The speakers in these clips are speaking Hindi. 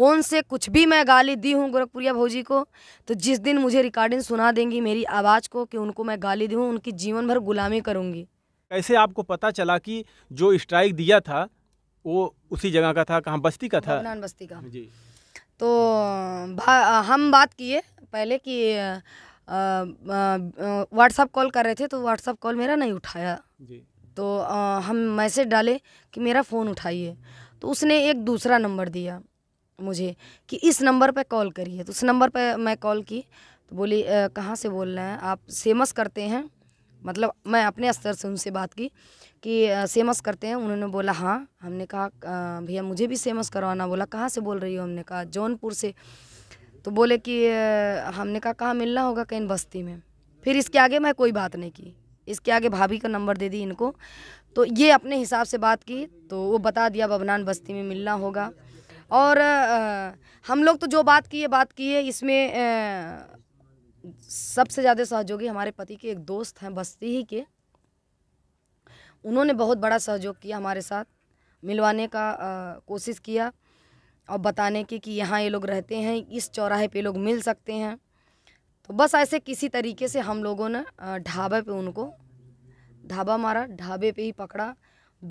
फ़ोन से कुछ भी मैं गाली दी हूँ गोरखपुरिया भाजी को तो जिस दिन मुझे रिकॉर्डिंग सुना देंगी मेरी आवाज़ को कि उनको मैं गाली दी हूँ उनकी जीवन भर गुलामी करूँगी कैसे आपको पता चला कि जो स्ट्राइक दिया था वो उसी जगह का था कहाँ बस्ती का था बस्ती का जी तो हम बात किए पहले कि व्हाट्सअप कॉल कर रहे थे तो व्हाट्सअप कॉल मेरा नहीं उठाया जी तो आ, हम मैसेज डाले कि मेरा फ़ोन उठाइए तो उसने एक दूसरा नंबर दिया मुझे कि इस नंबर पर कॉल करिए तो उस नंबर पर मैं कॉल की तो बोली कहाँ से बोल रहे हैं आप सेमस करते हैं मतलब मैं अपने स्तर से उनसे बात की कि सेमस करते हैं उन्होंने बोला हाँ हमने कहा भैया मुझे भी सेमस करवाना बोला कहाँ से बोल रही हो हमने कहा जौनपुर से तो बोले कि हमने कहा कहाँ मिलना होगा कहीं बस्ती में फिर इसके आगे मैं कोई बात नहीं की इसके आगे भाभी का नंबर दे दी इनको तो ये अपने हिसाब से बात की तो वो बता दिया बबनान बस्ती में मिलना होगा और आ, हम लोग तो जो बात की है बात की है इसमें सबसे ज़्यादा सहयोगी हमारे पति के एक दोस्त हैं बस्ती ही के उन्होंने बहुत बड़ा सहयोग किया हमारे साथ मिलवाने का आ, कोशिश किया और बताने की कि यहाँ ये लोग रहते हैं इस चौराहे पे लोग मिल सकते हैं तो बस ऐसे किसी तरीके से हम लोगों ने ढाबे पे उनको ढाबा मारा ढाबे पे ही पकड़ा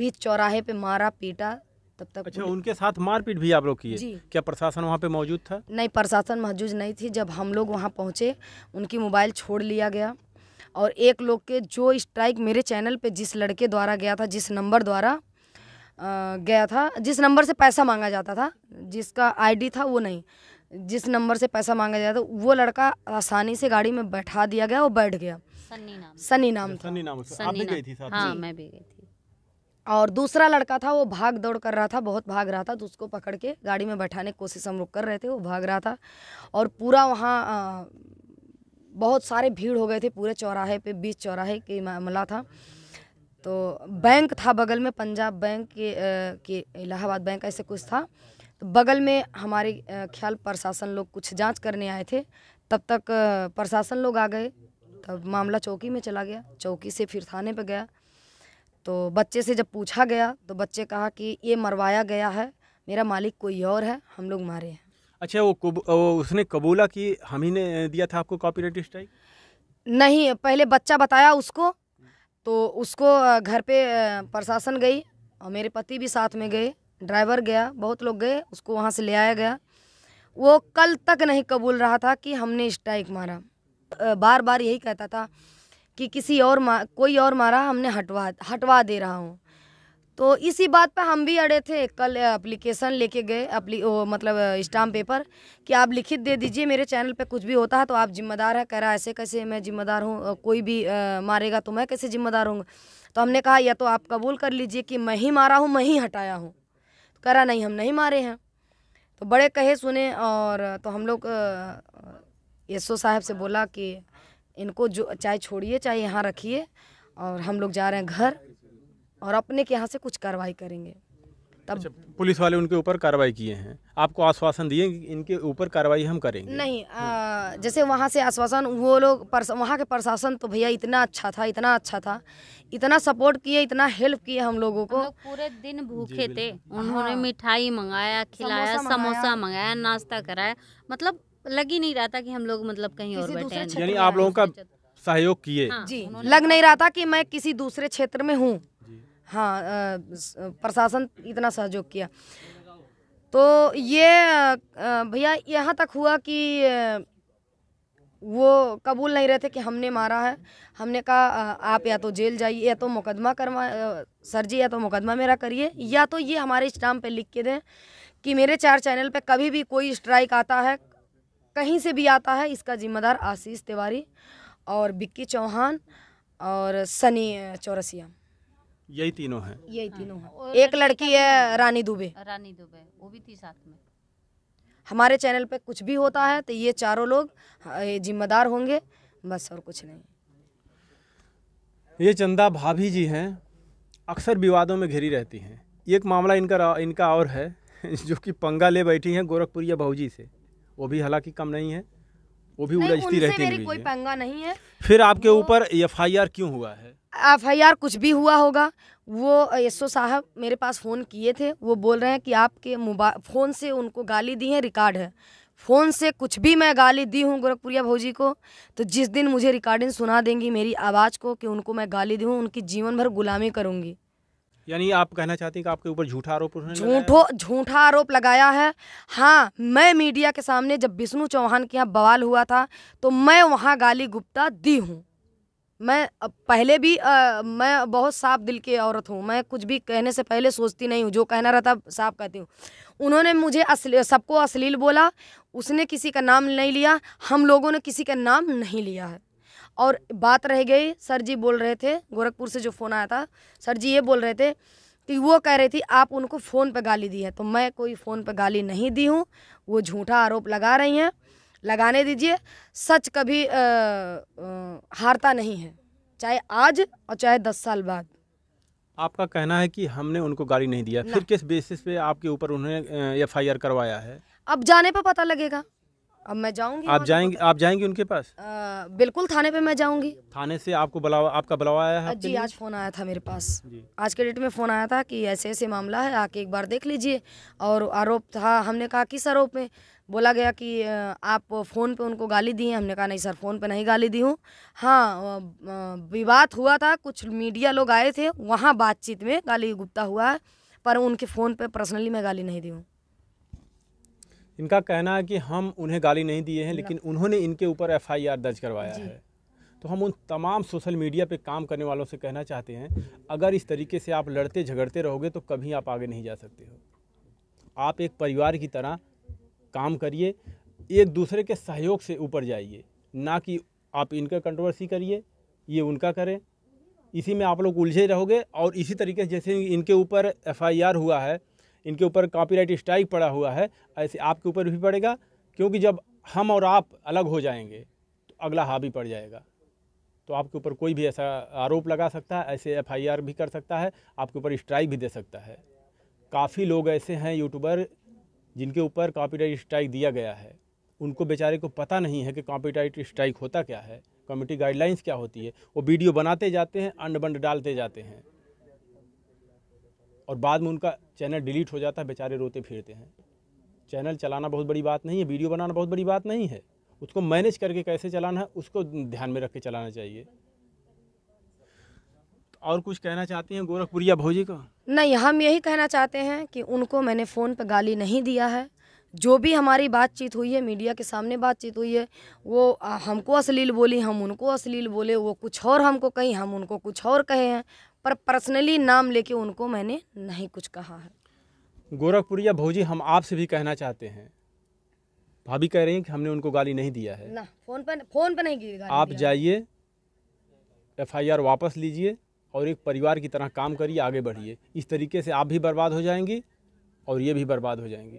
बीच चौराहे पे मारा पीटा तब तक अच्छा उनके साथ मारपीट भी आप लोग किए क्या प्रशासन वहाँ पे मौजूद था नहीं प्रशासन मौजूद नहीं थी जब हम लोग वहाँ पहुँचे उनकी मोबाइल छोड़ लिया गया और एक लोग के जो स्ट्राइक मेरे चैनल पे जिस लड़के द्वारा गया था जिस नंबर द्वारा गया था जिस नंबर से पैसा मांगा जाता था जिसका आईडी था वो नहीं जिस नंबर से पैसा मांगा जाता था वो लड़का आसानी से गाड़ी में बैठा दिया गया और बैठ गया सनी नाम सनी नाम अच्छा, सनी नाम आपने गई थी साथ हाँ मैं भी गई थी और दूसरा लड़का था वो भाग दौड़ कर रहा था बहुत भाग रहा था तो उसको पकड़ के गाड़ी में बैठाने की कोशिश हम लोग कर रहे थे वो भाग रहा था और पूरा वहाँ बहुत सारे भीड़ हो गए थे पूरे चौराहे पे बीच चौराहे के मामला था तो बैंक था बगल में पंजाब बैंक के, के इलाहाबाद बैंक ऐसे कुछ था तो बगल में हमारे ख्याल प्रशासन लोग कुछ जाँच करने आए थे तब तक प्रशासन लोग आ गए तब मामला चौकी में चला गया चौकी से फिर थाने पर गया तो बच्चे से जब पूछा गया तो बच्चे कहा कि ये मरवाया गया है मेरा मालिक कोई और है हम लोग मारे हैं अच्छा वो, वो उसने कबूला कि हम ही ने दिया था आपको कॉपीराइट स्ट्राइक नहीं पहले बच्चा बताया उसको तो उसको घर पे प्रशासन गई और मेरे पति भी साथ में गए ड्राइवर गया बहुत लोग गए उसको वहाँ से ले आया गया वो कल तक नहीं कबूल रहा था कि हमने स्ट्राइक मारा बार बार यही कहता था कि किसी और कोई और मारा हमने हटवा हटवा दे रहा हूँ तो इसी बात पर हम भी अड़े थे कल एप्लीकेशन लेके गए अपली ओ, मतलब स्टाम्प पेपर कि आप लिखित दे दीजिए मेरे चैनल पे कुछ भी होता है तो आप जिम्मेदार है कह रहा ऐसे कैसे मैं जिम्मेदार हूँ कोई भी आ, मारेगा तो मैं कैसे जिम्मेदार हूँ तो हमने कहा या तो आप कबूल कर लीजिए कि मैं ही मारा हूँ मैं ही हटाया हूँ तो कह रहा नहीं हम नहीं मारे हैं तो बड़े कहे सुने और तो हम लोग एसओ साहब से बोला कि इनको जो चाहे छोड़िए चाहे यहाँ रखिए और हम लोग जा रहे हैं घर और अपने के यहाँ से कुछ कार्रवाई करेंगे तब अच्छा, पुलिस वाले उनके ऊपर कार्रवाई किए हैं आपको आश्वासन दिए इनके ऊपर कार्रवाई हम करेंगे नहीं आ, जैसे वहाँ से आश्वासन वो लोग वहाँ के प्रशासन तो भैया इतना अच्छा था इतना अच्छा था इतना सपोर्ट किए इतना हेल्प किए हम लोगों को लोग पूरे दिन भूखे थे उन्होंने हाँ। मिठाई मंगाया खिलाया समोसा मंगाया नाश्ता कराया मतलब लग ही नहीं रहा था कि हम लोग मतलब कहीं और बैठे हैं यानी आप लोगों का सहयोग किए हाँ, जी लग नहीं रहा था कि मैं किसी दूसरे क्षेत्र में हूँ हाँ प्रशासन इतना सहयोग किया तो ये भैया यहाँ तक हुआ कि वो कबूल नहीं रहे थे कि हमने मारा है हमने कहा आप या तो जेल जाइए या तो मुकदमा करवा सर जी या तो मुकदमा मेरा करिए या तो ये हमारे स्टाम पे लिख के दें कि मेरे चार चैनल पे कभी भी कोई स्ट्राइक आता है कहीं से भी आता है इसका जिम्मेदार आशीष तिवारी और बिक्की चौहान और सनी चौरसिया यही तीनों हैं यही तीनों हैं एक लड़की है रानी दुबे रानी दुबे वो भी थी साथ में हमारे चैनल पे कुछ भी होता है तो ये चारों लोग हाँ, जिम्मेदार होंगे बस और कुछ नहीं ये चंदा भाभी जी हैं अक्सर विवादों में घिरी रहती हैं एक मामला इनका इनका और है जो कि पंगा ले बैठी हैं गोरखपुरिया भाऊजी से वो भी हालांकि कम नहीं है वो भी उलझती रहती है कोई पंगा नहीं है फिर आपके ऊपर आर क्यों हुआ है आर कुछ भी हुआ होगा वो एसओ साहब मेरे पास फ़ोन किए थे वो बोल रहे हैं कि आपके मोबाइल फ़ोन से उनको गाली दी है रिकॉर्ड है फ़ोन से कुछ भी मैं गाली दी हूँ गोरखपुरिया भौजी को तो जिस दिन मुझे रिकॉर्डिंग सुना देंगी मेरी आवाज़ को कि उनको मैं गाली दी हूँ उनकी जीवन भर गुलामी करूँगी यानी आप कहना चाहती हैं कि आपके ऊपर झूठा आरोप झूठो झूठा आरोप लगाया है हाँ मैं मीडिया के सामने जब विष्णु चौहान के यहाँ बवाल हुआ था तो मैं वहाँ गाली गुप्ता दी हूँ मैं पहले भी आ, मैं बहुत साफ दिल की औरत हूँ मैं कुछ भी कहने से पहले सोचती नहीं हूँ जो कहना रहता साफ कहती हूँ उन्होंने मुझे अश्लील सबको अश्लील बोला उसने किसी का नाम नहीं लिया हम लोगों ने किसी का नाम नहीं लिया है और बात रह गई सर जी बोल रहे थे गोरखपुर से जो फ़ोन आया था सर जी ये बोल रहे थे कि वो कह रही थी आप उनको फ़ोन पे गाली दी है तो मैं कोई फ़ोन पे गाली नहीं दी हूँ वो झूठा आरोप लगा रही हैं लगाने दीजिए सच कभी आ, आ, हारता नहीं है चाहे आज और चाहे दस साल बाद आपका कहना है कि हमने उनको गाली नहीं दिया फिर किस बेसिस पे आपके ऊपर उन्हें एफ करवाया है अब जाने पर पता लगेगा अब मैं जाऊंगी आप तो जाएंगे आप जाएंगी उनके पास आ, बिल्कुल थाने पे मैं जाऊंगी थाने से आपको बुलावा आपका बुलावा आया है जी आज फ़ोन आया था मेरे पास आज के डेट में फ़ोन आया था कि ऐसे ऐसे मामला है आके एक बार देख लीजिए और आरोप था हमने कहा किस आरोप में बोला गया कि आप फ़ोन पे उनको गाली दी हैं हमने कहा नहीं सर फ़ोन पे नहीं गाली दी हूँ हाँ विवाद हुआ था कुछ मीडिया लोग आए थे वहाँ बातचीत में गाली गुप्ता हुआ है पर उनके फ़ोन पे पर्सनली मैं गाली नहीं दी हूँ इनका कहना है कि हम उन्हें गाली नहीं दिए हैं लेकिन उन्होंने इनके ऊपर एफआईआर दर्ज करवाया है तो हम उन तमाम सोशल मीडिया पे काम करने वालों से कहना चाहते हैं अगर इस तरीके से आप लड़ते झगड़ते रहोगे तो कभी आप आगे नहीं जा सकते हो आप एक परिवार की तरह काम करिए एक दूसरे के सहयोग से ऊपर जाइए ना कि आप इनका कंट्रोवर्सी करिए ये उनका करें इसी में आप लोग उलझे रहोगे और इसी तरीके से जैसे इनके ऊपर एफआईआर हुआ है इनके ऊपर कॉपीराइट स्ट्राइक पड़ा हुआ है ऐसे आपके ऊपर भी पड़ेगा क्योंकि जब हम और आप अलग हो जाएंगे तो अगला हावी पड़ जाएगा तो आपके ऊपर कोई भी ऐसा आरोप लगा सकता है ऐसे एफआईआर भी कर सकता है आपके ऊपर स्ट्राइक भी दे सकता है काफ़ी लोग ऐसे हैं यूट्यूबर जिनके ऊपर कॉपीराइट स्ट्राइक दिया गया है उनको बेचारे को पता नहीं है कि कॉपीराइट स्ट्राइक होता क्या है कमेटी गाइडलाइंस क्या होती है वो वीडियो बनाते जाते हैं अंड बंड डालते जाते हैं और बाद में उनका चैनल डिलीट हो जाता है बेचारे रोते फिरते हैं चैनल चलाना बहुत बड़ी बात नहीं है वीडियो बनाना बहुत बड़ी बात नहीं है उसको मैनेज करके कैसे चलाना है उसको ध्यान में रख के चलाना चाहिए और कुछ कहना चाहती हैं गोरखपुरिया भौजी का नहीं हम यही कहना चाहते हैं कि उनको मैंने फ़ोन पर गाली नहीं दिया है जो भी हमारी बातचीत हुई है मीडिया के सामने बातचीत हुई है वो हमको अश्लील बोली हम उनको अश्लील बोले वो कुछ और हमको कहीं हम उनको कुछ और कहे हैं पर पर्सनली नाम लेके उनको मैंने नहीं कुछ कहा है गोरखपुरिया भौजी हम आपसे भी कहना चाहते हैं भाभी कह रही हैं कि हमने उनको गाली नहीं दिया है ना फोन पर फोन पर नहीं गाली आप जाइए एफआईआर वापस लीजिए और एक परिवार की तरह काम करिए आगे बढ़िए इस तरीके से आप भी बर्बाद हो जाएंगी और ये भी बर्बाद हो जाएंगी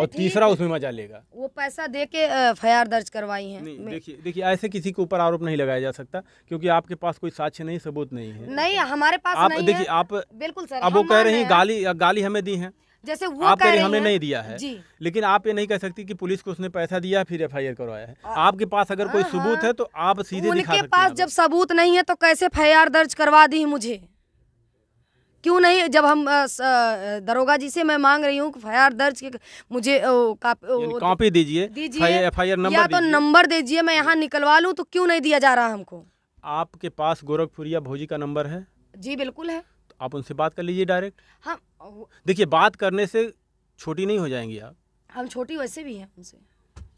और तीसरा उसमें मजा लेगा वो पैसा दे के एफ दर्ज करवाई है देखिए देखिए ऐसे किसी के ऊपर आरोप नहीं लगाया जा सकता क्योंकि आपके पास कोई साक्ष्य नहीं सबूत नहीं है नहीं हमारे पास आप देखिए आप बिल्कुल सर अब वो कह रही गाली गाली हमें दी है जैसे वो आप कह हमने नहीं दिया है लेकिन आप ये नहीं कह सकती कि पुलिस को उसने पैसा दिया फिर एफ आई आर करवाया है आपके पास अगर कोई हाँ, सबूत है तो आप सीधे उनके पास जब सबूत नहीं है तो कैसे एफ दर्ज करवा दी मुझे क्यों नहीं जब हम दरोगा जी से मैं मांग रही हूँ एफ आई दर्ज मुझे कॉपी दीजिए दीजिए या तो नंबर दीजिए मैं यहाँ निकलवा लूँ तो क्यों नहीं दिया जा रहा हमको आपके पास गोरखपुरिया भोजी का नंबर है जी बिल्कुल है तो आप उनसे बात कर लीजिए डायरेक्ट हाँ देखिए बात करने से छोटी नहीं हो जाएंगी आप हम छोटी वैसे भी हैं उनसे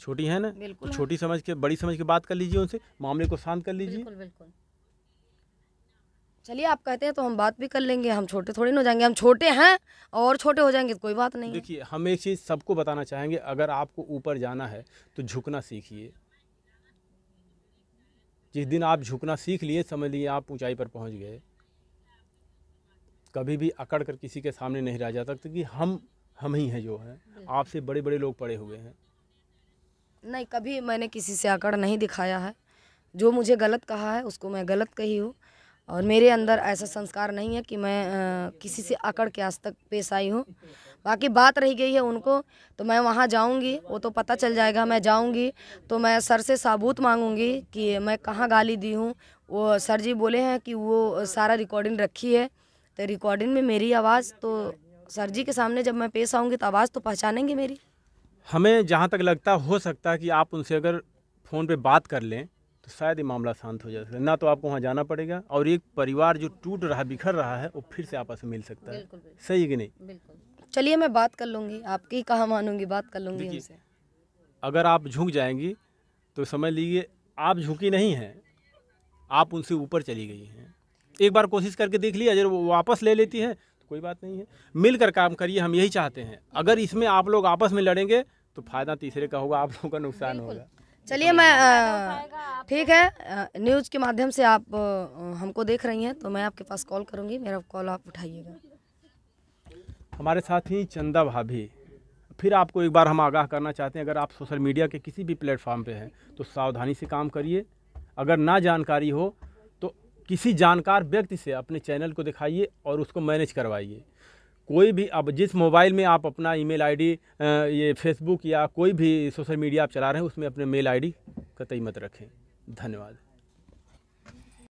छोटी है ना बिल्कुल तो छोटी समझ के बड़ी समझ के बात कर लीजिए उनसे मामले को शांत कर लीजिए बिल्कुल बिल्कुल चलिए आप कहते हैं तो हम बात भी कर लेंगे हम छोटे थोड़ी ना हो जाएंगे हम छोटे हैं और छोटे हो जाएंगे तो कोई बात नहीं देखिए हम एक चीज़ सबको बताना चाहेंगे अगर आपको ऊपर जाना है तो झुकना सीखिए जिस दिन आप झुकना सीख लिए समझ लिए आप ऊंचाई पर पहुंच गए कभी भी अकड़ कर किसी के सामने नहीं रह जा सकते कि हम हम ही हैं जो हैं आपसे बड़े बड़े लोग पड़े हुए हैं नहीं कभी मैंने किसी से अकड़ नहीं दिखाया है जो मुझे गलत कहा है उसको मैं गलत कही हूँ और मेरे अंदर ऐसा संस्कार नहीं है कि मैं आ, किसी से अकड़ के आज तक पेश आई हूँ बाकी बात रह गई है उनको तो मैं वहाँ जाऊँगी वो तो पता चल जाएगा मैं जाऊँगी तो मैं सर से साबूत मांगूँगी कि मैं कहाँ गाली दी हूँ वो सर जी बोले हैं कि वो सारा रिकॉर्डिंग रखी है तो रिकॉर्डिंग में मेरी आवाज़ तो सर जी के सामने जब मैं पेश आऊँगी तो आवाज़ तो पहचानेंगे मेरी हमें जहाँ तक लगता हो सकता है कि आप उनसे अगर फ़ोन पर बात कर लें तो शायद ये मामला शांत हो है ना तो आपको वहाँ जाना पड़ेगा और एक परिवार जो टूट रहा बिखर रहा है वो फिर से आपस में मिल सकता है सही है कि नहीं चलिए मैं बात कर लूँगी आपकी कहा मानूंगी बात कर लूँगी उनसे अगर आप झुक जाएंगी तो समझ लीजिए आप झुकी नहीं हैं आप उनसे ऊपर चली गई हैं एक बार कोशिश करके देख लिया अगर वो वापस ले लेती है तो कोई बात नहीं है मिलकर काम करिए हम यही चाहते हैं अगर इसमें आप लोग आपस में लड़ेंगे तो फ़ायदा तीसरे का होगा आप लोगों का नुकसान होगा चलिए मैं तो ठीक है न्यूज़ के माध्यम से आप हमको देख रही हैं तो मैं आपके पास कॉल करूँगी मेरा कॉल आप उठाइएगा हमारे साथ ही चंदा भाभी फिर आपको एक बार हम आगाह करना चाहते हैं अगर आप सोशल मीडिया के किसी भी प्लेटफॉर्म पे हैं तो सावधानी से काम करिए अगर ना जानकारी हो तो किसी जानकार व्यक्ति से अपने चैनल को दिखाइए और उसको मैनेज करवाइए कोई भी अब जिस मोबाइल में आप अपना ईमेल आईडी ये फेसबुक या कोई भी सोशल मीडिया आप चला रहे हैं उसमें अपने मेल आईडी कतई मत रखें धन्यवाद